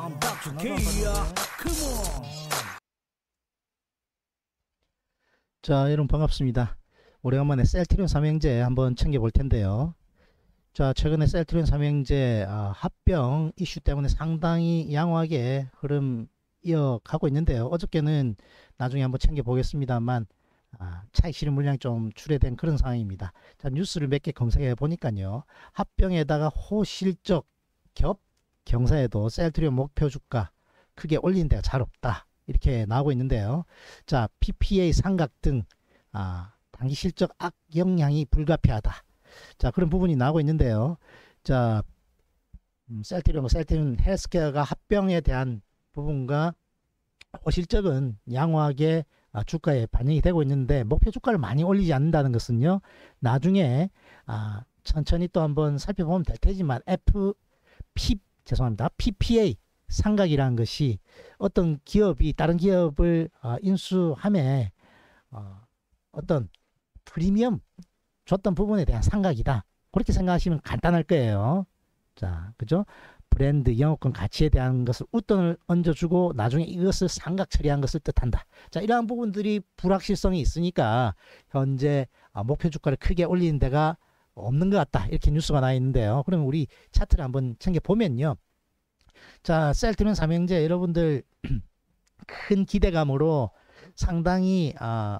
I'm back to k Come on. 자, 여러분 반갑습니다. 오래간만에 셀트리온 삼형제 한번 챙겨볼 텐데요. 자, 최근에 셀트리온 삼형제 아, 합병 이슈 때문에 상당히 양호하게 흐름 이어가고 있는데요. 어저께는 나중에 한번 챙겨보겠습니다만 아, 차익 실현 물량좀 출해된 그런 상황입니다. 자, 뉴스를 몇 개 검색해 보니까요. 합병에다가 호실적 겹 경사에도 셀트리온 목표 주가 크게 올린 데가 잘 없다. 이렇게 나오고 있는데요. 자, PPA 삼각 등 아, 단기 실적 악 영향이 불가피하다. 자, 그런 부분이 나오고 있는데요. 자, 음, 셀트리온 셀트리온 헬스케어가 합병에 대한 부분과 뭐 실적은 양호하게 아, 주가에 반영이 되고 있는데 목표 주가를 많이 올리지 않는다는 것은요. 나중에 아, 천천히 또 한번 살펴보면 될 테지만 F, P, 죄송합니다. PPA 상각이라는 것이 어떤 기업이 다른 기업을 어, 인수함에 어, 어떤 프리미엄 줬던 부분에 대한 상각이다. 그렇게 생각하시면 간단할 거예요. 자, 그죠? 브랜드, 영업권 가치에 대한 것을 웃돈을 얹어주고 나중에 이것을 상각 처리한 것을 뜻한다. 자, 이러한 부분들이 불확실성이 있으니까 현재 어, 목표 주가를 크게 올리는 데가 없는 것 같다. 이렇게 뉴스가 나 있는데요. 그러면 우리 차트를 한번 챙겨보면요. 자, 셀트리 삼형제 여러분들 큰 기대감으로 상당히 아,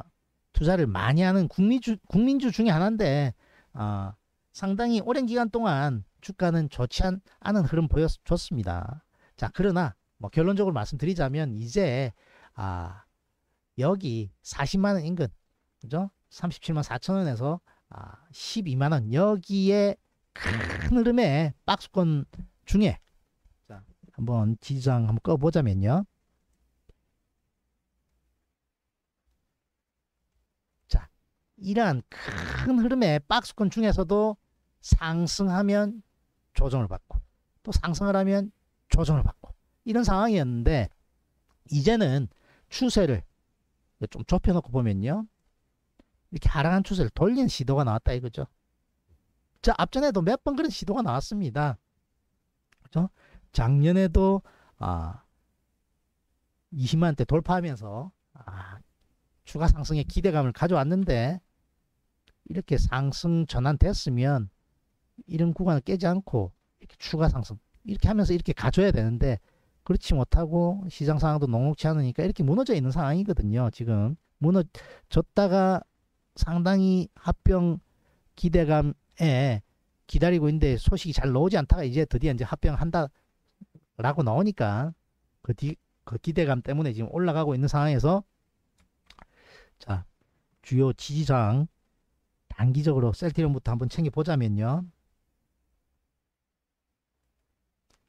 투자를 많이 하는 국민주, 국민주 중에 하나인데 아, 상당히 오랜 기간 동안 주가는 좋지 않은 흐름 보여줬습니다. 자, 그러나 뭐 결론적으로 말씀드리자면 이제 아, 여기 40만 원 인근 그죠? 37만 4천 원에서 아, 12만 원 여기에 큰 흐름의 박스권 중에 자, 한번 지지장 한번 꺼보자면요. 자, 이러한 큰 흐름의 박스권 중에서도 상승하면 조정을 받고 또 상승을 하면 조정을 받고 이런 상황이었는데 이제는 추세를 좀 좁혀놓고 보면요. 이렇게 하락한 추세를 돌리는 시도가 나왔다 이거죠. 자, 앞전에도 몇 번 그런 시도가 나왔습니다. 그죠? 작년에도 아 20만 대 돌파하면서 아, 추가 상승의 기대감을 가져왔는데 이렇게 상승 전환됐으면 이런 구간을 깨지 않고 이렇게 추가 상승 이렇게 하면서 이렇게 가져야 되는데 그렇지 못하고 시장 상황도 녹록치 않으니까 이렇게 무너져 있는 상황이거든요. 지금 무너졌다가 상당히 합병 기대감에 기다리고 있는데 소식이 잘 나오지 않다가 이제 드디어 이제 합병한다라고 나오니까 그, 디, 그 기대감 때문에 지금 올라가고 있는 상황에서 자 주요 지지사항 단기적으로 셀트리온부터 한번 챙겨보자면요.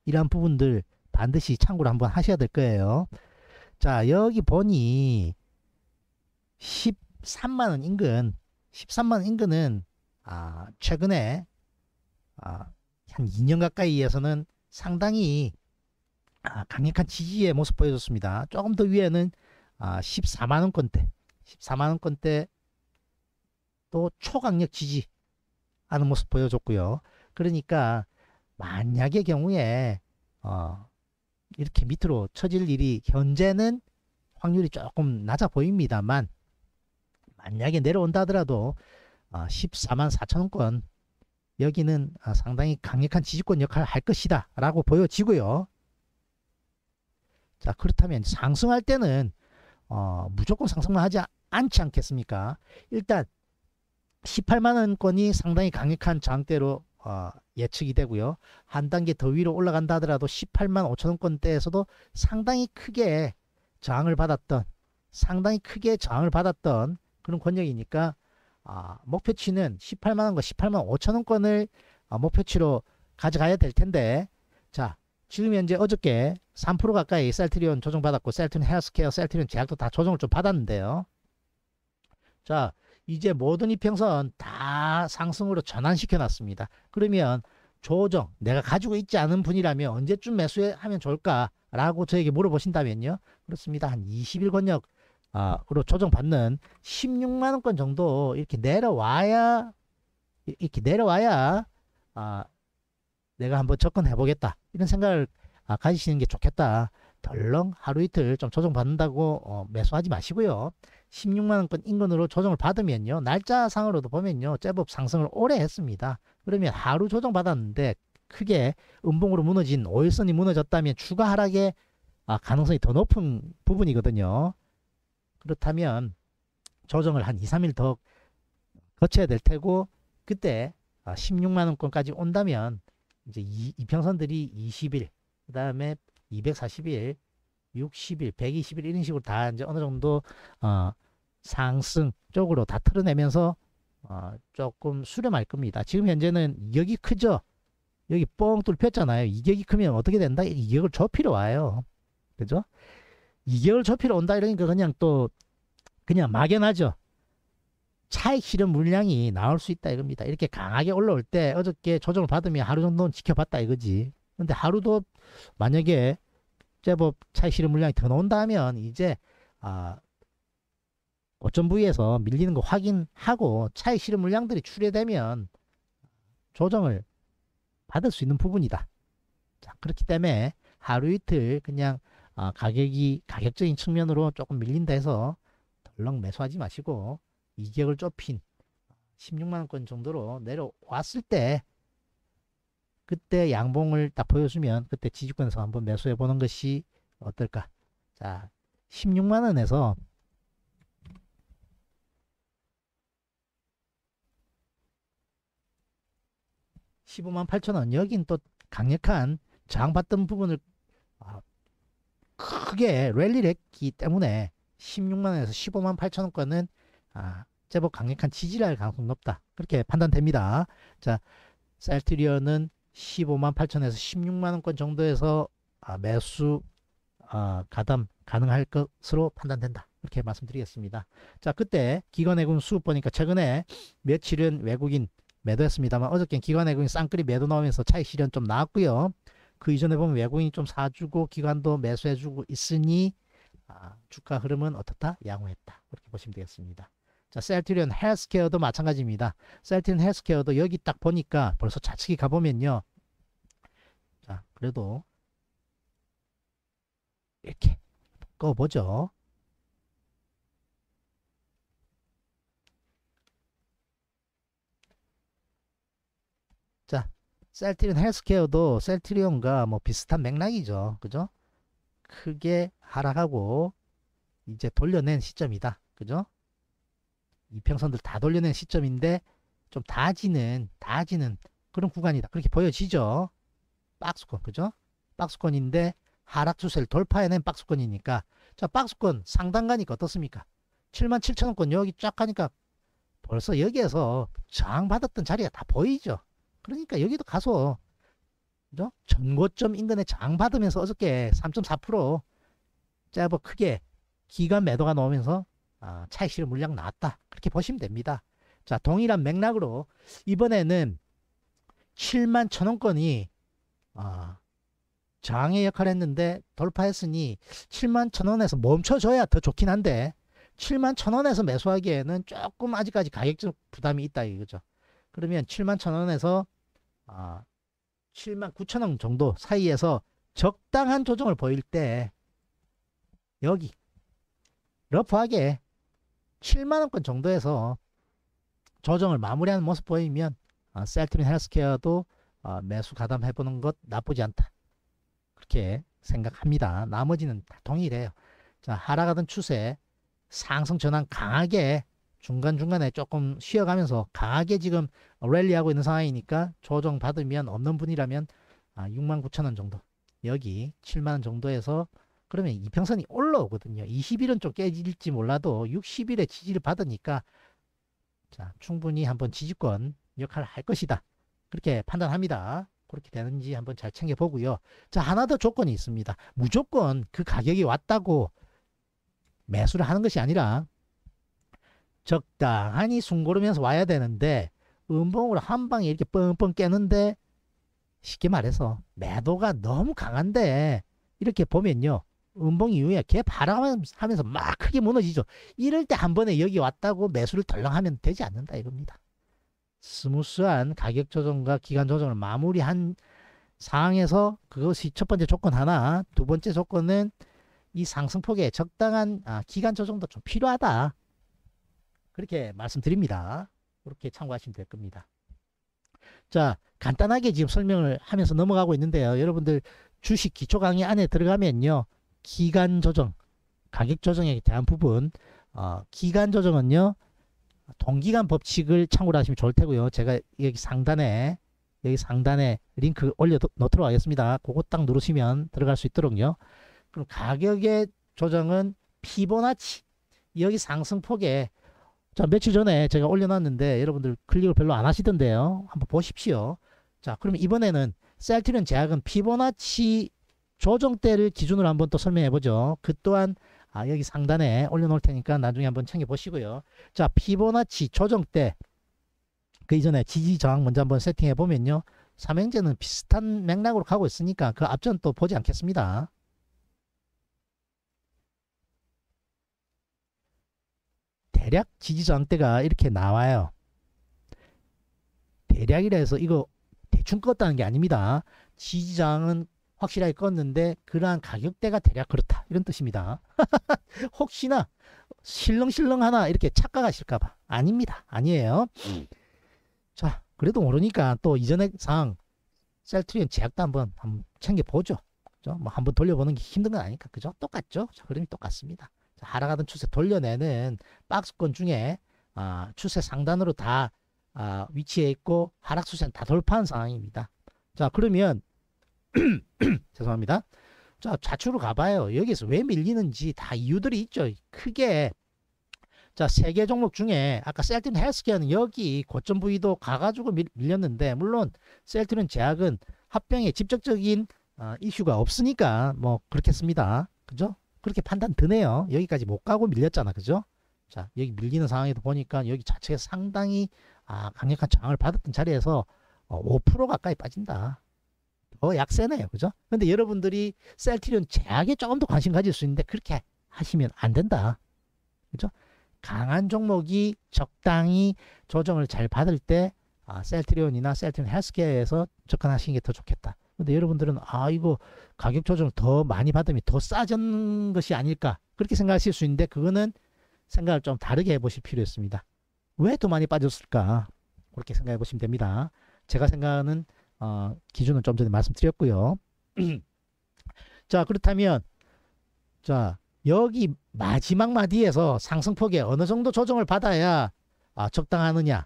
이러한 부분들 반드시 참고를 한번 하셔야 될 거예요. 자 여기 보니 10 13만원 인근, 13만원 인근은 아, 최근에 아, 한 2년 가까이에서는 상당히 아, 강력한 지지의 모습 보여줬습니다. 조금 더 위에는 아, 14만원권대, 14만원권대 또 초강력 지지 하는 모습 보여줬고요. 그러니까 만약의 경우에 어, 이렇게 밑으로 처질 일이 현재는 확률이 조금 낮아 보입니다만 만약에 내려온다 하더라도 14만 아, 4천원권 여기는 아, 상당히 강력한 지지권 역할을 할 것이다 라고 보여지고요. 자 그렇다면 상승할 때는 어, 무조건 상승만 하지 않지 않겠습니까? 일단 18만원권이 상당히 강력한 장대로 어, 예측이 되고요. 한 단계 더 위로 올라간다 하더라도 18만 5천원권대에서도 상당히 크게 저항을 받았던 상당히 크게 저항을 받았던 그런 권역이니까 아, 목표치는 18만원과 18만 5천원권을 아, 목표치로 가져가야 될 텐데 자 지금 현재 어저께 3% 가까이 셀트리온 조정받았고 셀트리온 헬스케어 셀트리온 제약도 다 조정을 좀 받았는데요 자 이제 모든 이평선 다 상승으로 전환시켜 놨습니다 그러면 조정 내가 가지고 있지 않은 분이라면 언제쯤 매수하면 좋을까 라고 저에게 물어보신다면요 그렇습니다 한 20일 권역 아로 조정받는 16만 원권 정도 이렇게 내려와야 이렇게 내려와야 아 내가 한번 접근해 보겠다 이런 생각을 아, 가지시는 게 좋겠다. 덜렁 하루 이틀 좀 조정받는다고 어, 매수하지 마시고요. 16만원권 인근으로 조정을 받으면요. 날짜상으로도 보면요. 제법 상승을 오래 했습니다. 그러면 하루 조정받았는데 크게 음봉으로 무너진 오일선이 무너졌다면 추가 하락에 아, 가능성이 더 높은 부분이거든요. 그렇다면 조정을 한 2, 3일 더 거쳐야 될 테고 그때 16만 아, 원권까지 온다면 이제 이, 평선들이 20일, 그 다음에 240일, 60일, 120일 이런 식으로 다 이제 어느 정도 어, 상승 쪽으로 다 털어내면서 어, 조금 수렴할 겁니다. 지금 현재는 여기 크죠? 여기 뻥 뚫렸잖아요. 이격이 크면 어떻게 된다? 이격을 좁히러 와요. 그죠? 2개월 접히러 온다 이러니까 그냥 또 그냥 막연하죠. 차익 실현 물량이 나올 수 있다 이겁니다. 이렇게 강하게 올라올 때 어저께 조정을 받으면 하루 정도는 지켜봤다 이거지. 근데 하루도 만약에 제법 차익 실현 물량이 더 나온다면 이제 아 고점 부위에서 밀리는 거 확인하고 차익 실현 물량들이 출해되면 조정을 받을 수 있는 부분이다. 자, 그렇기 때문에 하루 이틀 그냥 아, 가격이 가격적인 측면으로 조금 밀린다 해서 덜렁 매수하지 마시고 이격을 좁힌 16만원권 정도로 내려왔을 때 그때 양봉을 딱 보여주면 그때 지지권에서 한번 매수해 보는 것이 어떨까 자 16만원에서 15만 8천원 여긴 또 강력한 저항받던 부분을 아, 크게 랠리를 했기 때문에 16만원에서 15만 8천원권은 아, 제법 강력한 지지를 할 가능성이 높다. 그렇게 판단됩니다. 자, 셀트리온은 15만 8천에서 16만원권 정도에서 아, 매수 아, 가담 가능할 것으로 판단된다. 이렇게 말씀드리겠습니다. 자, 그때 기관해군 수급 보니까 최근에 며칠은 외국인 매도했습니다만 어저께 기관해군 쌍끌이 매도 나오면서 차익 실현 좀 나왔고요. 그 이전에 보면 외국인이 좀 사주고 기관도 매수해주고 있으니 아, 주가 흐름은 어떻다? 양호했다. 그렇게 보시면 되겠습니다. 자, 셀트리온 헬스케어도 마찬가지입니다. 셀트리온 헬스케어도 여기 딱 보니까 벌써 좌측에 가보면요. 자, 그래도 이렇게 꺼보죠. 셀트리온 헬스케어도 셀트리온과 뭐 비슷한 맥락이죠. 그죠? 크게 하락하고 이제 돌려낸 시점이다. 그죠? 이평선들 다 돌려낸 시점인데 좀 다지는 다지는 그런 구간이다. 그렇게 보여지죠. 박스권 그죠? 박스권인데 하락 추세를 돌파해낸 박스권이니까 자 박스권 상단 가니까 어떻습니까? 77,000원권 여기 쫙 가니까 벌써 여기에서 저항받았던 자리가 다 보이죠. 그러니까 여기도 가서 그죠? 어? 전고점 인근에 장 받으면서 어저께 3.4% 짧아 뭐 크게 기간 매도가 나오면서 아, 차익 실현 물량 나왔다. 그렇게 보시면 됩니다. 자, 동일한 맥락으로 이번에는 7만 천원권이 아, 장의 역할을 했는데 돌파했으니 7만 천원에서 멈춰줘야 더 좋긴 한데 7만 천원에서 매수하기에는 조금 아직까지 가격적 부담이 있다 이거죠. 그러면 7만 천원에서 아, 7만 9천 원 정도 사이에서 적당한 조정을 보일 때 여기 러프하게 7만원권 정도에서 조정을 마무리하는 모습 보이면 어, 셀트린 헬스케어도 어, 매수 가담해보는 것 나쁘지 않다. 그렇게 생각합니다. 나머지는 다 동일해요. 자, 하락하던 추세 상승 전환 강하게 중간중간에 조금 쉬어가면서 강하게 지금 랠리하고 있는 상황이니까 조정받으면 없는 분이라면 아, 6 9 0 0 0원 정도 여기 7만원 정도에서 그러면 이평선이 올라오거든요 20일은 좀 깨질지 몰라도 60일에 지지를 받으니까 자 충분히 한번 지지권 역할을 할 것이다 그렇게 판단합니다 그렇게 되는지 한번 잘 챙겨보고요 자 하나 더 조건이 있습니다 무조건 그 가격이 왔다고 매수를 하는 것이 아니라 적당하니 숨고르면서 와야 되는데 음봉으로 한 방에 이렇게 뻥뻥 깨는데 쉽게 말해서 매도가 너무 강한데 이렇게 보면요. 음봉 이후에 개 바람하면서 막 크게 무너지죠. 이럴 때 한 번에 여기 왔다고 매수를 덜렁하면 되지 않는다 이겁니다. 스무스한 가격 조정과 기간 조정을 마무리한 상황에서 그것이 첫 번째 조건 하나, 두 번째 조건은 이 상승폭에 적당한 아, 기간 조정도 좀 필요하다. 그렇게 말씀드립니다. 그렇게 참고하시면 될 겁니다. 자, 간단하게 지금 설명을 하면서 넘어가고 있는데요. 여러분들 주식 기초 강의 안에 들어가면요. 기간 조정, 가격 조정에 대한 부분, 어, 기간 조정은요. 동기간 법칙을 참고를 하시면 좋을 테고요. 제가 여기 상단에 여기 상단에 링크 올려 놓도록 하겠습니다. 그거 딱 누르시면 들어갈 수 있도록요. 그럼 가격의 조정은 피보나치 여기 상승폭에 자, 며칠 전에 제가 올려놨는데 여러분들 클릭을 별로 안 하시던데요. 한번 보십시오. 자, 그러면 이번에는 셀트리온 제약은 피보나치 조정대를 기준으로 한번 또 설명해 보죠. 그 또한 아, 여기 상단에 올려놓을 테니까 나중에 한번 챙겨 보시고요. 자, 피보나치 조정대 그 이전에 지지 저항 먼저 한번 세팅해 보면요. 삼행제는 비슷한 맥락으로 가고 있으니까 그 앞전 또 보지 않겠습니다. 대략 지지저항대가 이렇게 나와요. 대략이라 해서 이거 대충 껐다는 게 아닙니다. 지지저항은 확실하게 껐는데 그러한 가격대가 대략 그렇다 이런 뜻입니다. 혹시나 실렁실렁 하나 이렇게 착각하실까봐 아닙니다. 아니에요. 음. 자 그래도 모르니까 또 이전의 상 셀트리온 제약도 한번, 한번 챙겨보죠. 그죠? 뭐 한번 돌려보는 게 힘든 건 아니까 그죠? 똑같죠? 자, 그림이 똑같습니다. 하락하던 추세 돌려내는 박스권 중에 어, 추세 상단으로 다 어, 위치해 있고 하락 추세는 다 돌파한 상황입니다. 자 그러면 죄송합니다. 자 좌측으로 가봐요. 여기서 왜 밀리는지 다 이유들이 있죠. 크게 자, 세 개 종목 중에 아까 셀틴 헬스케어는 여기 고점 부위도 가가지고 밀, 렸는데 물론 셀틴은 제약은 합병에 직접적인 어, 이슈가 없으니까 뭐 그렇겠습니다. 그죠? 그렇게 판단 드네요. 여기까지 못 가고 밀렸잖아. 그죠? 자, 여기 밀리는 상황에도 보니까 여기 자체가 상당히 아, 강력한 저항을 받았던 자리에서 5% 어, 가까이 빠진다. 더 약세네요. 그죠? 근데 여러분들이 셀트리온 제약에 조금 더 관심 가질 수 있는데 그렇게 하시면 안 된다. 그죠? 강한 종목이 적당히 조정을 잘 받을 때 아, 셀트리온이나 셀트리온 헬스케어에서 접근하시는 게 더 좋겠다. 근데 여러분들은 아 이거 가격 조정을 더 많이 받으면 더 싸진 것이 아닐까 그렇게 생각하실 수 있는데 그거는 생각을 좀 다르게 해보실 필요 있습니다. 왜 더 많이 빠졌을까 그렇게 생각해 보시면 됩니다. 제가 생각하는 어, 기준은 좀 전에 말씀드렸고요. 자 그렇다면 자 여기 마지막 마디에서 상승폭에 어느 정도 조정을 받아야 아, 적당하느냐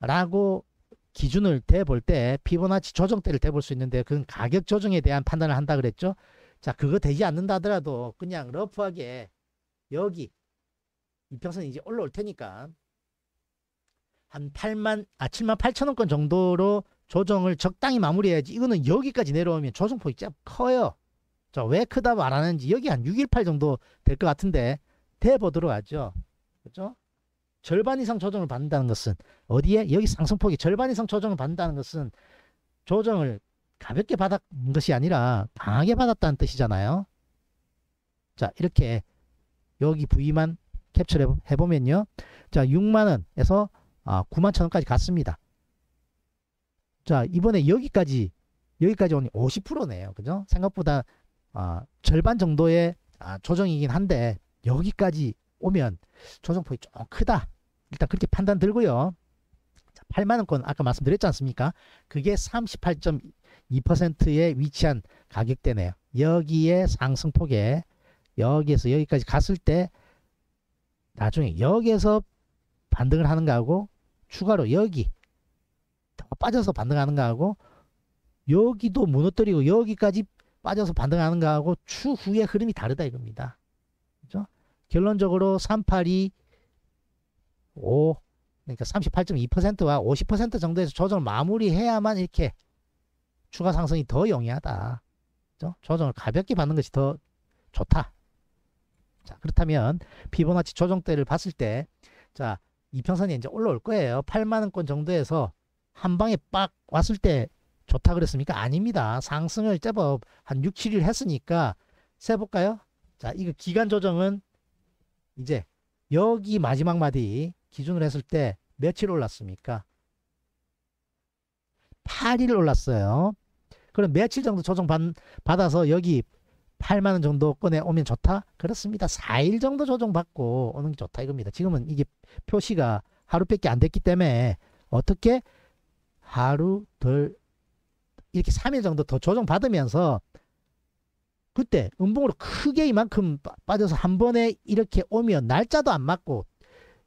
라고 기준을 대볼 때 피보나치 조정대를 대볼 수 있는데 그건 가격 조정에 대한 판단을 한다 그랬죠. 자 그거 되지 않는다 하더라도 그냥 러프하게 여기 이평선이 제 올라올 테니까 한 8만 아 7만 8천 원권 정도로 조정을 적당히 마무리해야지 이거는 여기까지 내려오면 조정폭이 짜 커요. 자왜 크다고 안 하는지 여기 한 618 정도 될 것 같은데 대보도록 하죠. 그렇죠? 절반 이상 조정을 받는다는 것은 어디에 여기 상승폭이 절반 이상 조정을 받는다는 것은 조정을 가볍게 받은 것이 아니라 강하게 받았다는 뜻이잖아요. 자 이렇게 여기 부위만 캡처를 해보면요. 자 6만원에서 아, 9만 천원까지 갔습니다. 자 이번에 여기까지 여기까지 오니 50%네요. 그죠? 생각보다 아, 절반 정도의 아, 조정이긴 한데 여기까지 오면 조정폭이 좀 크다. 일단 그렇게 판단 들고요. 8만원권 아까 말씀드렸지 않습니까? 그게 38.2%에 위치한 가격대네요. 여기에 상승폭에 여기에서 여기까지 갔을 때 나중에 여기에서 반등을 하는가 하고 추가로 여기 더 빠져서 반등하는가 하고 여기도 무너뜨리고 여기까지 빠져서 반등하는가 하고 추후의 흐름이 다르다 이겁니다. 결론적으로 382 5 그러니까 38.2%와 50% 정도에서 조정을 마무리해야만 이렇게 추가 상승이 더 용이하다. 그죠? 조정을 가볍게 받는 것이 더 좋다. 자, 그렇다면 피보나치 조정대를 봤을 때 자, 이평선이 이제 올라올 거예요. 8만 원권 정도에서 한 방에 빡 왔을 때 좋다 그랬습니까? 아닙니다. 상승을 제법 한 6, 7일 했으니까 세 볼까요? 자, 이거 기간 조정은 이제 여기 마지막 마디 기준을 했을 때 며칠 올랐습니까? 8일 올랐어요. 그럼 며칠 정도 조정 받아서 여기 8만 원 정도 꺼내 오면 좋다? 그렇습니다. 4일 정도 조정받고 오는 게 좋다 이겁니다. 지금은 이게 표시가 하루밖에 안 됐기 때문에 어떻게 하루 덜 이렇게 3일 정도 더 조정받으면서 그때 음봉으로 크게 이만큼 빠져서 한 번에 이렇게 오면 날짜도 안 맞고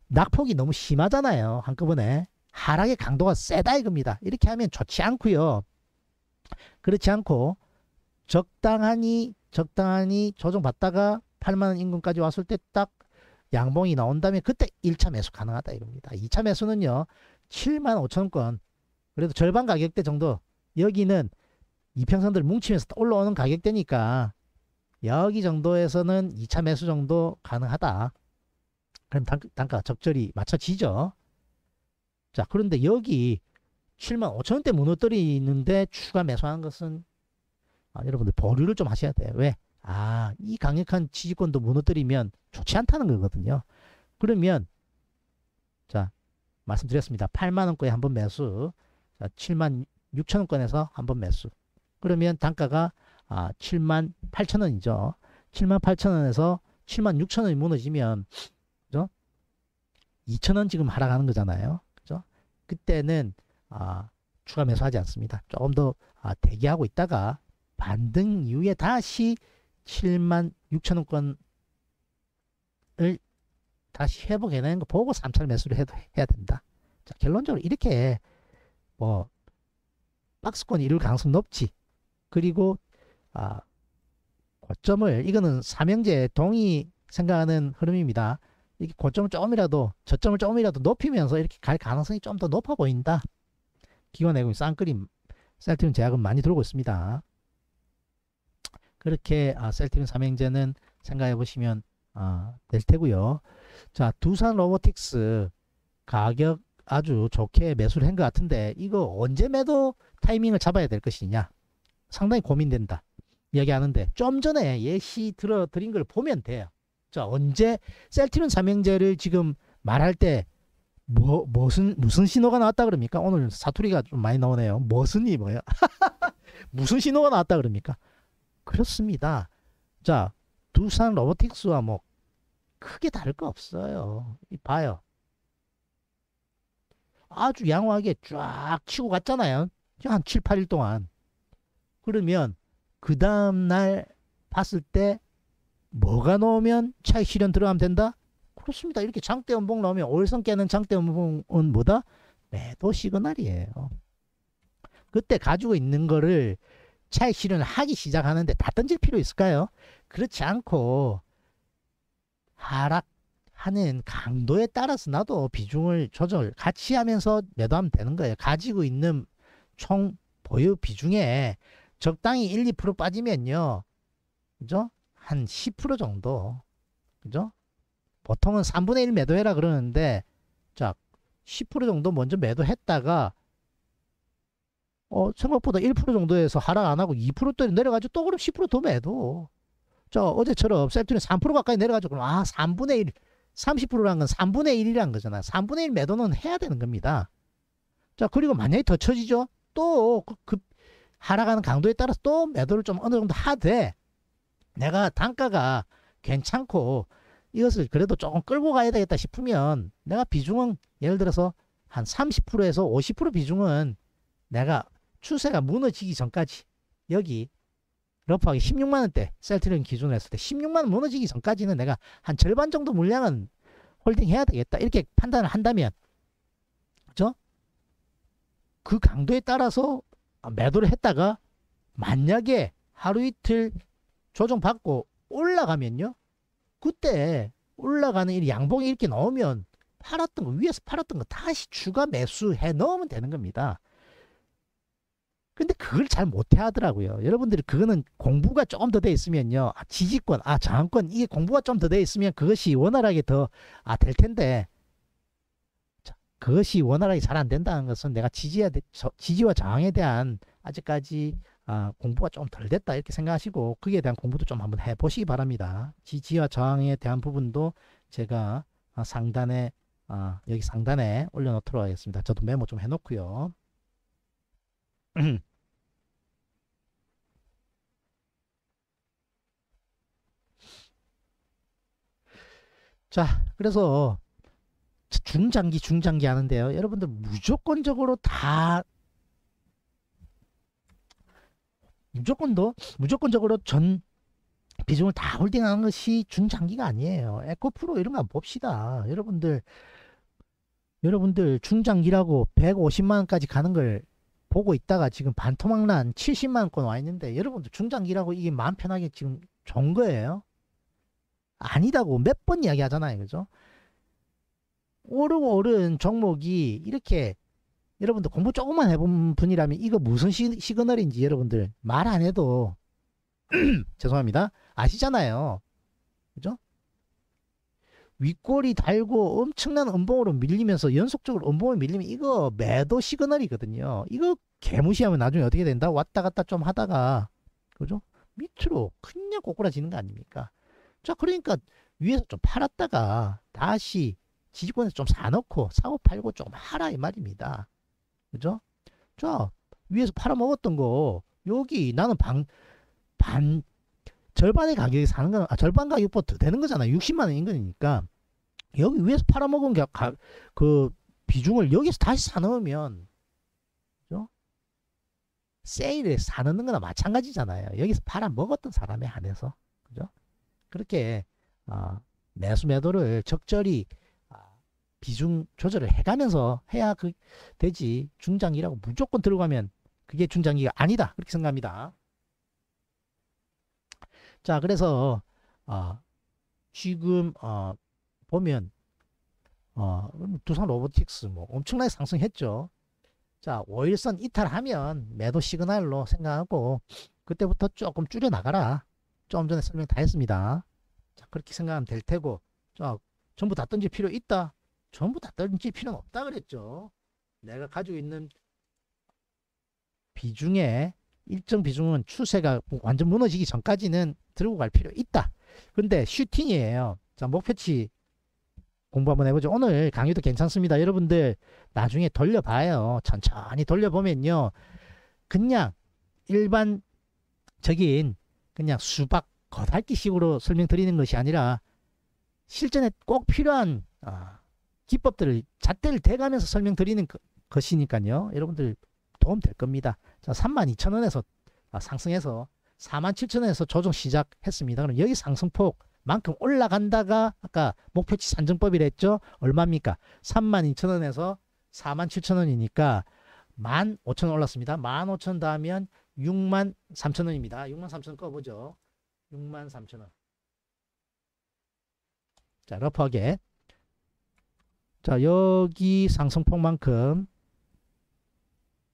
낙폭이 너무 심하잖아요. 한꺼번에. 하락의 강도가 세다 이겁니다. 이렇게 하면 좋지 않고요. 그렇지 않고 적당하니 적당하니 조정받다가 8만원 인근까지 왔을 때 딱 양봉이 나온 다음에 그때 1차 매수 가능하다 이겁니다. 2차 매수는요. 7만 5천건 그래도 절반 가격대 정도 여기는 이평선들 뭉치면서 올라오는 가격대니까 여기 정도에서는 2차 매수 정도 가능하다. 그럼 단, 단가가 적절히 맞춰지죠. 자, 그런데 여기 7만 5천 원대 무너뜨리는데 추가 매수한 것은 아, 여러분들 보류를 좀 하셔야 돼요. 왜? 아, 이 강력한 지지권도 무너뜨리면 좋지 않다는 거거든요. 그러면 자, 말씀드렸습니다. 8만 원권에 한 번 매수, 자, 7만 6천 원권에서 한 번 매수. 그러면 단가가 아, 7만 8천 원이죠. 7만 8천 원에서 7만 6천 원이 무너지면 그죠? 2천 원 지금 하락하는 거잖아요. 그죠? 그때는 아, 추가 매수하지 않습니다. 조금 더 아, 대기하고 있다가 반등 이후에 다시 7만 6천 원권을 다시 회복해내는 거 보고 3차 매수를 해도 해야 된다. 자, 결론적으로 이렇게 뭐 박스권 이룰 이 가능성 높지. 그리고 아, 고점을 이거는 삼형제 동이 생각하는 흐름입니다. 이게 고점을 조금이라도 저점을 조금이라도 높이면서 이렇게 갈 가능성이 좀 더 높아 보인다. 기관 내금이 그 싼림 셀트리온 제약은 많이 들어오고 있습니다. 그렇게 아, 셀트리온 삼형제는 생각해 보시면 아, 될 테고요. 자 두산 로보틱스 가격 아주 좋게 매수를 한 것 같은데 이거 언제 매도 타이밍을 잡아야 될 것이냐 상당히 고민된다. 이야기하는데 좀 전에 예시 들어드린 걸 보면 돼요. 자 언제 셀티론 삼형제를 지금 말할 때 뭐, 무슨 무슨 신호가 나왔다 그럽니까? 오늘 사투리가 좀 많이 나오네요. 무슨이 뭐야? 무슨 신호가 나왔다 그럽니까? 그렇습니다. 자 두산 로보틱스와 뭐 크게 다를 거 없어요. 봐요. 아주 양호하게 쫙 치고 갔잖아요. 한 7, 8일 동안. 그러면 그 다음날 봤을 때 뭐가 나오면 차익 실현 들어가면 된다? 그렇습니다. 이렇게 장대 음봉 나오면 올성 깨는 장대 음봉은 뭐다? 매도 시그널이에요. 그때 가지고 있는 거를 차익 실현을 하기 시작하는데 다 던질 필요 있을까요? 그렇지 않고 하락하는 강도에 따라서 나도 비중을 조절 같이 하면서 매도하면 되는 거예요. 가지고 있는 총 보유 비중에 적당히 1, 2% 빠지면요. 그죠? 한 10% 정도. 그죠? 보통은 3분의 1 매도해라 그러는데 자, 10% 정도 먼저 매도했다가 어, 생각보다 1% 정도에서 하락 안 하고 2%또 내려가지고 또 그럼 10%더 매도. 저 어제처럼 셀트는3% 가까이 내려가지고 그럼 아, 3분의 1 30%란 건 3분의 1이란 거잖아요. 3분의 1 매도는 해야 되는 겁니다. 자, 그리고 만약에 더 쳐지죠? 또 그, 그 하락하는 강도에 따라서 또 매도를 좀 어느 정도 하되 내가 단가가 괜찮고 이것을 그래도 조금 끌고 가야 되겠다 싶으면 내가 비중은 예를 들어서 한 30%에서 50% 비중은 내가 추세가 무너지기 전까지 여기 러프하게 16만원대 셀트리온 기준으로 했을 때 16만원 무너지기 전까지는 내가 한 절반 정도 물량은 홀딩해야 되겠다 이렇게 판단을 한다면 그죠? 그 강도에 따라서 아, 매도를 했다가 만약에 하루 이틀 조정받고 올라가면요. 그때 올라가는 일 양봉이 이렇게 넣으면 팔았던 거 위에서 팔았던 거 다시 추가 매수해 넣으면 되는 겁니다. 근데 그걸 잘 못해 하더라고요. 여러분들이 그거는 공부가 조금 더 돼 있으면요. 아, 지지권, 아, 장권 이게 공부가 좀 더 돼 있으면 그것이 원활하게 더 아 될 텐데 그것이 원활하게 잘 안 된다는 것은 내가 지지야 지지와 저항에 대한 아직까지 아, 공부가 좀 덜 됐다 이렇게 생각하시고 거기에 대한 공부도 좀 한번 해보시기 바랍니다. 지지와 저항에 대한 부분도 제가 아, 상단에 아, 여기 상단에 올려놓도록 하겠습니다. 저도 메모 좀 해놓고요. 자, 그래서 중장기 중장기 하는데요. 여러분들 무조건적으로 다 무조건도 무조건적으로 전 비중을 다 홀딩하는 것이 중장기가 아니에요. 에코프로 이런 거 봅시다. 여러분들 여러분들 중장기라고 150만 원까지 가는 걸 보고 있다가 지금 반토막난 70만 원권 와 있는데 여러분들 중장기라고 이게 마음 편하게 지금 좋은 거예요? 아니다고 몇 번 이야기하잖아요. 그죠? 오르고 오른 종목이 이렇게 여러분들 공부 조금만 해본 분이라면 이거 무슨 시, 시그널인지 여러분들 말 안 해도 죄송합니다. 아시잖아요. 그죠? 윗골이 달고 엄청난 음봉으로 밀리면서 연속적으로 음봉을 밀리면 이거 매도 시그널이거든요. 이거 개무시하면 나중에 어떻게 된다? 왔다 갔다 좀 하다가 그죠? 밑으로 그냥 꼬꾸라지는 거 아닙니까? 자 그러니까 위에서 좀 팔았다가 다시 지지권에서좀 사놓고 사고 팔고 좀 하라 이 말입니다. 그죠? 자 위에서 팔아먹었던 거 여기 나는 방, 반 절반의 가격에 사는 건 아, 절반 가격부터 되는 거잖아. 60만 원인 거니까 여기 위에서 팔아먹은 가, 가, 그 비중을 여기서 다시 사놓으면 그죠? 세일에 사놓는 거나 마찬가지잖아요. 여기서 팔아먹었던 사람에 한해서 그죠? 그렇게 어, 아, 매수 매도를 적절히 비중 조절을 해가면서 해야 그 되지 중장기라고 무조건 들어가면 그게 중장기가 아니다 그렇게 생각합니다 자 그래서 어, 지금 어, 보면 어, 두산 로보틱스 뭐 엄청나게 상승했죠 자 월선 이탈하면 매도 시그널로 생각하고 그때부터 조금 줄여나가라 좀 전에 설명 다 했습니다 자 그렇게 생각하면 될 테고 자 전부 다 던질 필요 있다 전부 다 던질 필요는 없다 그랬죠. 내가 가지고 있는 비중에 일정 비중은 추세가 완전 무너지기 전까지는 들고 갈 필요 있다. 근데 슈팅이에요. 자, 목표치 공부 한번 해보죠. 오늘 강의도 괜찮습니다. 여러분들 나중에 돌려봐요. 천천히 돌려보면요. 그냥 일반적인 그냥 수박 겉핥기식으로 설명드리는 것이 아니라 실전에 꼭 필요한 어, 기법들을 잣대를 대가면서 설명드리는 것이니까요. 여러분들 도움 될 겁니다. 자, 32,000원에서 아, 상승해서 47,000원에서 조정 시작했습니다. 그럼 여기 상승폭 만큼 올라간다가 아까 목표치 산정법이랬죠? 얼마입니까? 32,000원에서 47,000원이니까 15,000원 올랐습니다. 15,000원 다하면 63,000원입니다. 63,000원 꺼보죠. 63,000원. 자, 러프하게 자 여기 상승폭만큼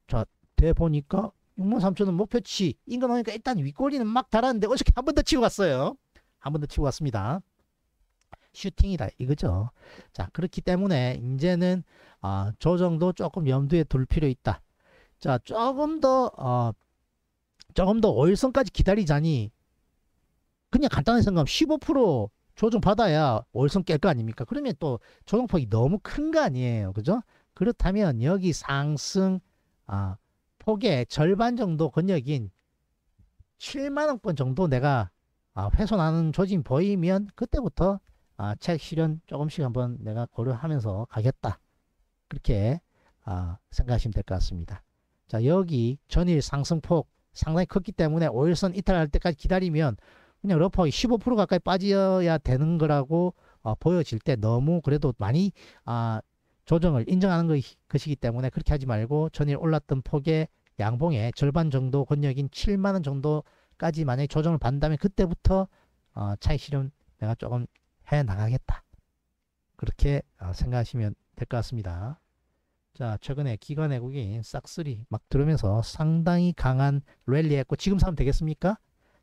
자 대보니까 63,000원 목표치 인근하니까 일단 윗골리는막 달았는데 어저께 한 번 더 치고 갔어요. 한 번 더 치고 갔습니다. 슈팅이다 이거죠. 자 그렇기 때문에 이제는 어, 아, 저정도 조금 염두에 둘 필요 있다. 자 조금 더 어, 조금 더 월선까지 기다리자니 그냥 간단히 생각하면 15% 조정받아야 월성 깰거 아닙니까? 그러면 또 조정폭이 너무 큰 거 아니에요. 그죠? 그렇다면 여기 상승 아, 폭의 절반 정도 권역인 7만원권 정도 내가 아, 훼손하는 조짐 보이면 그때부터 아, 책 실현 조금씩 한번 내가 고려하면서 가겠다. 그렇게 아, 생각하시면 될 것 같습니다. 자 여기 전일 상승폭 상당히 컸기 때문에 오일선 이탈할 때까지 기다리면 그냥 러프하게 15% 가까이 빠져야 되는 거라고 어, 보여질 때 너무 그래도 많이 아, 조정을 인정하는 것이, 것이기 때문에 그렇게 하지 말고 전일 올랐던 폭의 양봉의 절반 정도 권역인 7만원 정도까지 만약에 조정을 받는다면 그때부터 어, 차익 실현 내가 조금 해 나가겠다. 그렇게 어, 생각하시면 될 것 같습니다. 자, 최근에 기관 외국인 싹쓸이 막 들으면서 상당히 강한 랠리 했고 지금 사면 되겠습니까?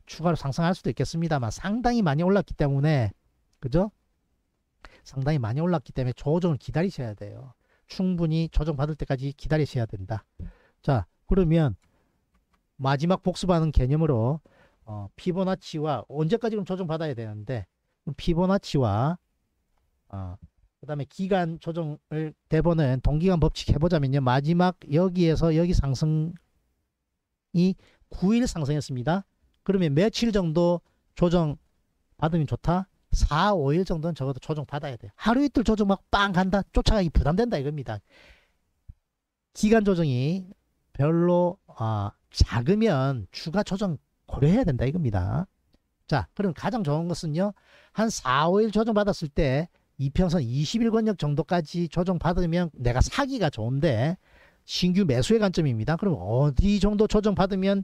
추가로 상승할 수도 있겠습니다만 상당히 많이 올랐기 때문에 그죠? 상당히 많이 올랐기 때문에 조정을 기다리셔야 돼요. 충분히 조정받을 때까지 기다리셔야 된다. 자 그러면 마지막 복습하는 개념으로 어, 피보나치와 언제까지 그럼 조정받아야 되는데 피보나치와 어, 그 다음에 기간 조정을 대본은 동기간 법칙 해보자면요. 마지막 여기에서 여기 상승이 9일 상승했습니다. 그러면 며칠 정도 조정 받으면 좋다? 4, 5일 정도는 적어도 조정 받아야 돼 하루 이틀 조정 막 빵 간다. 쫓아가기 부담된다 이겁니다. 기간 조정이 별로 아, 작으면 추가 조정 고려해야 된다 이겁니다. 자, 그럼 가장 좋은 것은요. 한 4, 5일 조정 받았을 때 이평선 20일 권역 정도까지 조정 받으면 내가 사기가 좋은데 신규 매수의 관점입니다. 그럼 어디 정도 조정 받으면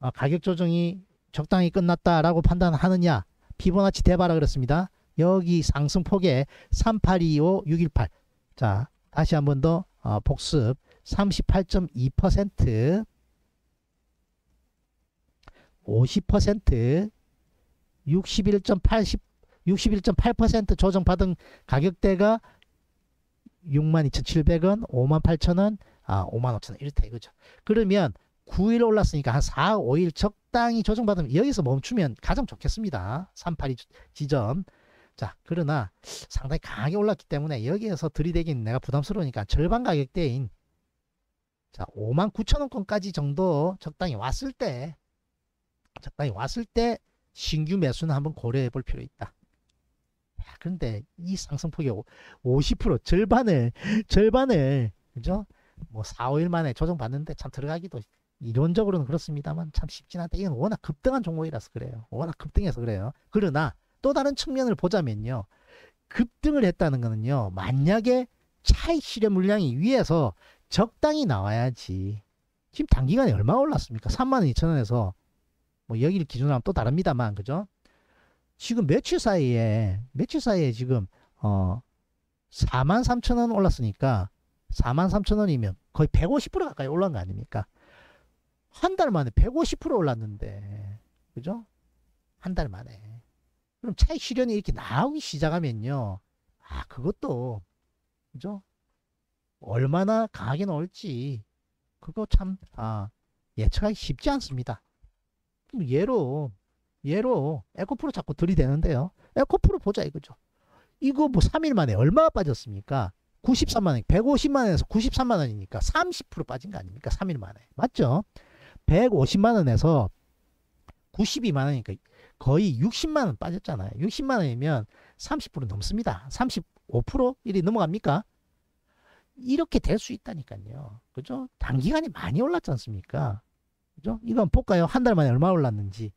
아, 가격 조정이 적당히 끝났다라고 판단하느냐 피보나치 대바라 그랬습니다. 여기 상승폭에 3825, 618. 자, 다시 한번더 어, 복습. 38.2%, 5 0 61.8% 조정받은 가격대가 62,700원, 58,000원, 아, 55,000원 이렇다 이거죠. 그러면 9일 올랐으니까 한 4, 5일 적당히 조정받으면 여기서 멈추면 가장 좋겠습니다. 382 지점. 자, 그러나 상당히 강하게 올랐기 때문에 여기에서 들이대긴 내가 부담스러우니까 절반 가격대인 자, 5만 9천 원권까지 정도 적당히 왔을 때 적당히 왔을 때 신규 매수는 한번 고려해 볼 필요 있다. 야, 그런데 이 상승폭이 50% 절반을 절반을 그죠? 뭐 4, 5일 만에 조정받는데 참 들어가기도 이론적으로는 그렇습니다만 참 쉽진 않다. 이건 워낙 급등한 종목이라서 그래요. 워낙 급등해서 그래요. 그러나 또 다른 측면을 보자면요. 급등을 했다는 거는요. 만약에 차익 실현 물량이 위에서 적당히 나와야지. 지금 단기간에 얼마 올랐습니까? 3만 2천 원에서 뭐 여기를 기준으로 하면 또 다릅니다만 그죠? 지금 며칠 사이에 며칠 사이에 지금 어 4만 3천 원 올랐으니까 4만 3천 원이면 거의 150% 가까이 올라간 거 아닙니까? 한달 만에 150% 올랐는데 그죠? 한 달 만에 그럼 차익 실현이 이렇게 나오기 시작하면요 아 그것도 그죠? 얼마나 강하게 나올지 그거 참 아, 예측하기 쉽지 않습니다 예로 예로 에코프로 자꾸 들이대는데요 에코프로 보자 이거죠 이거 뭐 3일 만에 얼마 빠졌습니까 93만원 150만원에서 93만원이니까 30% 빠진 거 아닙니까 3일 만에 맞죠 150만 원에서 92만 원이니까 거의 60만 원 빠졌잖아요. 60만 원이면 30% 넘습니다. 35% 이리 넘어갑니까? 이렇게 될 수 있다니까요. 그죠? 단기간에 많이 올랐지 않습니까? 그죠? 이건 볼까요? 한 달 만에 얼마 올랐는지.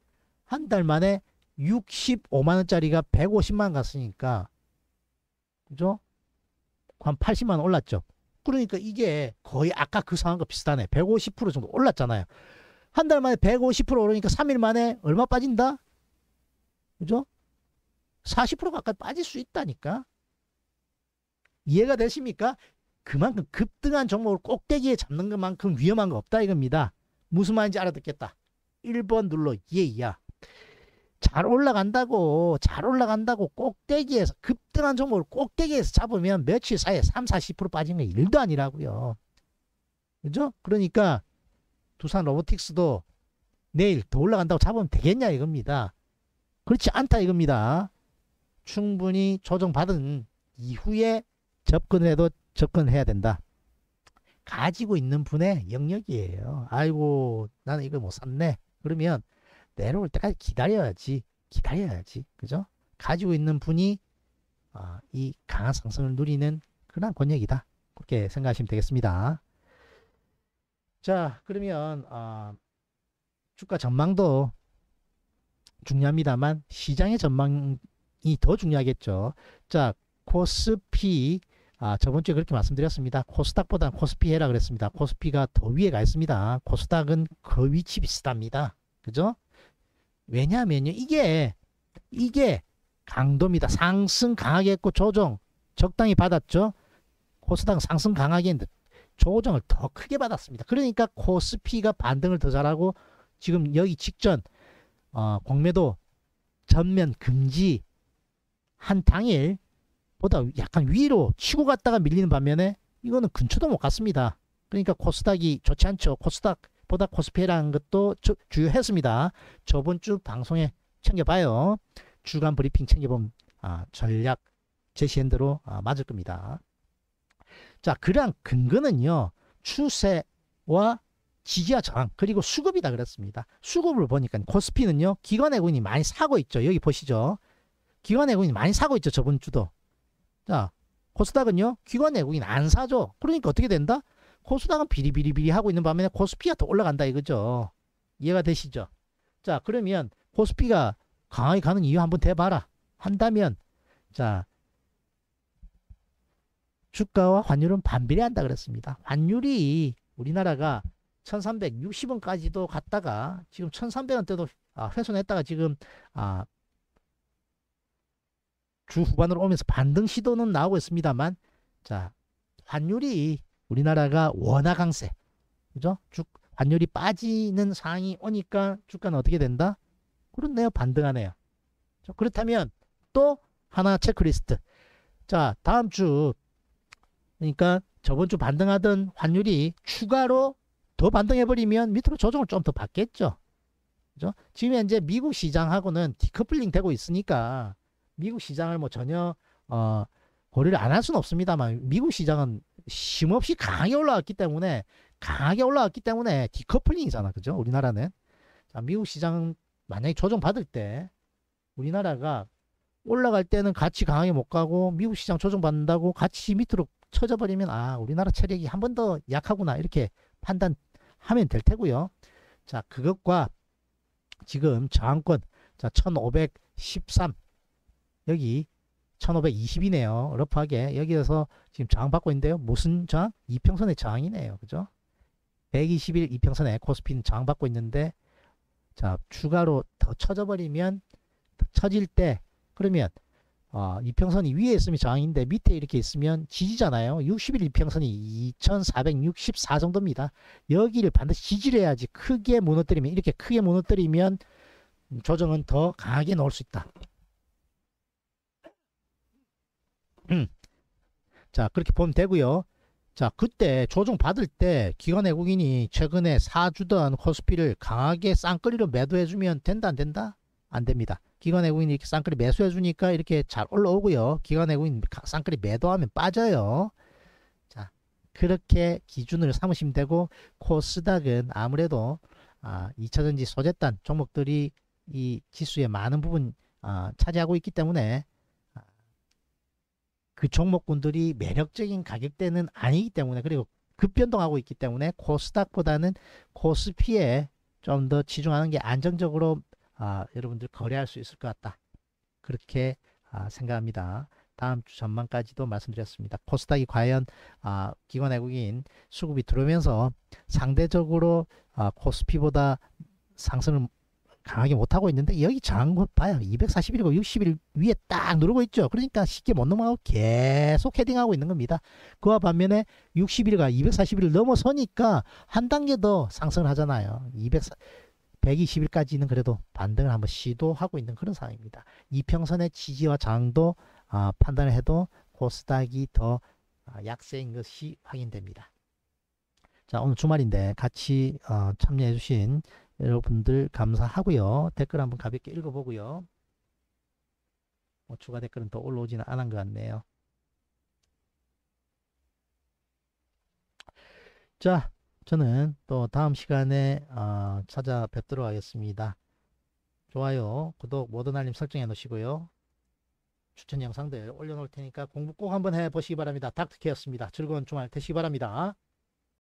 한 달 만에 65만원짜리가 150만원 갔으니까, 그죠? 한 80만원 올랐죠? 그러니까 이게 거의 아까 그 상황과 비슷하네. 150% 정도 올랐잖아요. 한달 만에 150% 오르니까 3일 만에 얼마 빠진다? 그죠? 40% 가까이 빠질 수 있다니까. 이해가 되십니까? 그만큼 급등한 종목을 꼭대기에 잡는 것만큼 위험한 거 없다 이겁니다. 무슨 말인지 알아듣겠다. 1번 눌러 예이야. 잘 올라간다고 잘 올라간다고 꼭대기에서 급등한 종목을 꼭대기에서 잡으면 며칠 사이에 3, 40%빠진게1도 아니라고요. 그죠? 그러니까 두산 로보틱스도 내일 더 올라간다고 잡으면 되겠냐 이겁니다. 그렇지 않다 이겁니다. 충분히 조정받은 이후에 접근을 해도 접근해야 된다. 가지고 있는 분의 영역이에요. 아이고 나는 이걸 못 샀네. 그러면 내려올 때까지 기다려야지. 기다려야지. 그죠? 가지고 있는 분이 아, 이 강한 상승을 누리는 그런 권력이다. 그렇게 생각하시면 되겠습니다. 자, 그러면 어, 주가 전망도 중요합니다만 시장의 전망이 더 중요하겠죠. 자, 코스피 아, 저번 주에 그렇게 말씀드렸습니다. 코스닥보다 코스피 해라 그랬습니다. 코스피가 더 위에 가 있습니다. 코스닥은 그 위치 비슷합니다. 그죠? 왜냐하면요. 이게 이게 강도입니다. 상승 강하게 했고 조정 적당히 받았죠. 코스닥 상승 강하게 했는데 조정을 더 크게 받았습니다. 그러니까 코스피가 반등을 더 잘하고 지금 여기 직전 어, 공매도 전면 금지 한 당일 보다 약간 위로 치고 갔다가 밀리는 반면에 이거는 근처도 못 갔습니다. 그러니까 코스닥이 좋지 않죠. 코스닥보다 코스피라는 것도 주, 주요했습니다. 저번 주 방송에 챙겨봐요. 주간 브리핑 챙겨본 아, 전략 제시한 대로 아, 맞을 겁니다. 자, 그러한 근거는요. 추세와 지지와 저항 그리고 수급이다 그랬습니다. 수급을 보니까 코스피는요. 기관 외국인이 많이 사고 있죠. 여기 보시죠. 기관 외국인이 많이 사고 있죠. 저번 주도. 자, 코스닥은요. 기관 외국인 안 사죠. 그러니까 어떻게 된다? 코스닥은 비리비리비리 하고 있는 반면에 코스피가 더 올라간다 이거죠. 이해가 되시죠? 자, 그러면 코스피가 강하게 가는 이유 한번 대봐라. 한다면 자, 주가와 환율은 반비례한다 그랬습니다. 환율이 우리나라가 1360원까지도 갔다가 지금 1300원대도 아, 훼손했다가 지금 아, 주 후반으로 오면서 반등 시도는 나오고 있습니다만 자 환율이 우리나라가 워낙 강세 그죠? 주, 환율이 빠지는 상황이 오니까 주가는 어떻게 된다? 그렇네요. 반등하네요. 그렇다면 또 하나 체크리스트. 자, 다음 주 그러니까 저번 주 반등하던 환율이 추가로 더 반등해버리면 밑으로 조정을 좀 더 받겠죠. 그죠? 지금 현재 미국 시장하고는 디커플링 되고 있으니까 미국 시장을 뭐 전혀 어, 고려를 안 할 수는 없습니다만 미국 시장은 심없이 강하게 올라왔기 때문에 강하게 올라왔기 때문에 디커플링이잖아. 그죠? 우리나라는. 자, 미국 시장 은 만약에 조정받을 때 우리나라가 올라갈 때는 같이 강하게 못 가고 미국 시장 조정받는다고 같이 밑으로 쳐져버리면 아 우리나라 체력이 한 번 더 약하구나 이렇게 판단하면 될 테고요. 자 그것과 지금 저항권 자 1513 여기 1520이네요. 러프하게 여기에서 지금 저항 받고 있는데요. 무슨 저항? 이평선의 저항이네요. 그죠? 121 이평선에 코스피는 저항 받고 있는데 자 추가로 더 쳐져버리면 쳐질 때 그러면 아, 이평선이 위에 있으면 저항인데 밑에 이렇게 있으면 지지잖아요. 60일 이평선이 2464 정도입니다. 여기를 반드시 지지를 해야지 크게 무너뜨리면 이렇게 크게 무너뜨리면 조정은 더 강하게 나올 수 있다. 음. 자 그렇게 보면 되고요. 자 그때 조정 받을 때 기관 외국인이 최근에 사주던 코스피를 강하게 쌍꺼리로 매도해주면 된다 안 된다? 안 됩니다. 기관 외국인이 이렇게 쌍끌이 매수해 주니까 이렇게 잘 올라오고요. 기관 외국인 쌍끌이 매도하면 빠져요. 자, 그렇게 기준을 삼으시면 되고 코스닥은 아무래도 아, 2차전지 소재단 종목들이 이 지수의 많은 부분 아, 차지하고 있기 때문에 아, 그 종목군들이 매력적인 가격대는 아니기 때문에 그리고 급변동하고 있기 때문에 코스닥보다는 코스피에 좀 더 치중하는 게 안정적으로 아, 여러분들 거래할 수 있을 것 같다. 그렇게 아, 생각합니다. 다음 주 전망까지도 말씀드렸습니다. 코스닥이 과연 아, 기관 외국인 수급이 들어오면서 상대적으로 아, 코스피보다 상승을 강하게 못하고 있는데 여기 장거 봐요. 241이고 60일 위에 딱 누르고 있죠. 그러니까 쉽게 못 넘어가고 계속 헤딩하고 있는 겁니다. 그와 반면에 60일과 241을 넘어서니까 한 단계 더 상승을 하잖아요. 240 120일까지는 그래도 반등을 한번 시도하고 있는 그런 상황입니다. 이평선의 지지와 저항도 어, 아, 판단을 해도 코스닥이 더 아, 약세인 것이 확인됩니다. 자 오늘 주말인데 같이 어, 참여해 주신 여러분들 감사하고요. 댓글 한번 가볍게 읽어보고요. 뭐 추가 댓글은 더 올라오지는 않은 것 같네요. 자 저는 또 다음 시간에 어, 찾아뵙도록 하겠습니다. 좋아요, 구독, 모든 알림 설정해 놓으시고요. 추천 영상들 올려놓을 테니까 공부 꼭 한번 해보시기 바랍니다. 닥터케였습니다. 즐거운 주말 되시기 바랍니다.